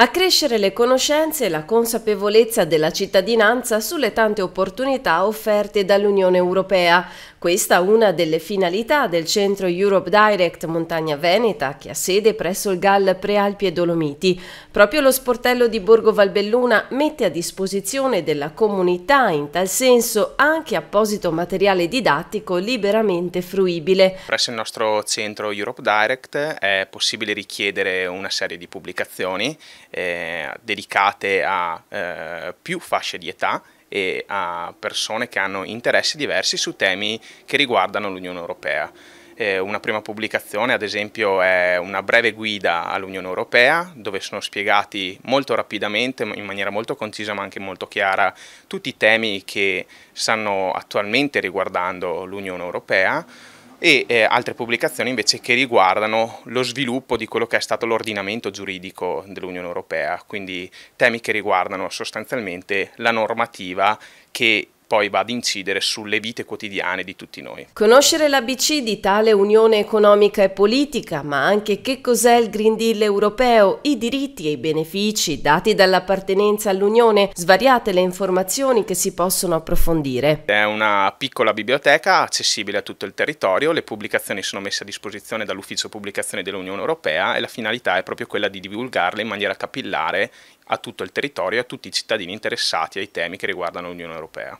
Accrescere le conoscenze e la consapevolezza della cittadinanza sulle tante opportunità offerte dall'Unione Europea. Questa è una delle finalità del centro Europe Direct Montagna Veneta che ha sede presso il GAL Prealpi e Dolomiti. Proprio lo sportello di Borgo Valbelluna mette a disposizione della comunità in tal senso anche apposito materiale didattico liberamente fruibile. Presso il nostro centro Europe Direct è possibile richiedere una serie di pubblicazioni eh, dedicate a eh, più fasce di età e a persone che hanno interessi diversi su temi che riguardano l'Unione Europea. Eh, una prima pubblicazione, ad esempio, è una breve guida all'Unione Europea, dove sono spiegati molto rapidamente, in maniera molto concisa ma anche molto chiara, tutti i temi che stanno attualmente riguardando l'Unione Europea e eh, altre pubblicazioni invece che riguardano lo sviluppo di quello che è stato l'ordinamento giuridico dell'Unione Europea, quindi temi che riguardano sostanzialmente la normativa che poi va ad incidere sulle vite quotidiane di tutti noi. Conoscere l'ABC di tale unione economica e politica, ma anche che cos'è il Green Deal europeo, i diritti e i benefici dati dall'appartenenza all'Unione, svariate le informazioni che si possono approfondire. È una piccola biblioteca accessibile a tutto il territorio, le pubblicazioni sono messe a disposizione dall'Ufficio Pubblicazioni dell'Unione Europea e la finalità è proprio quella di divulgarle in maniera capillare a tutto il territorio e a tutti i cittadini interessati ai temi che riguardano l'Unione Europea.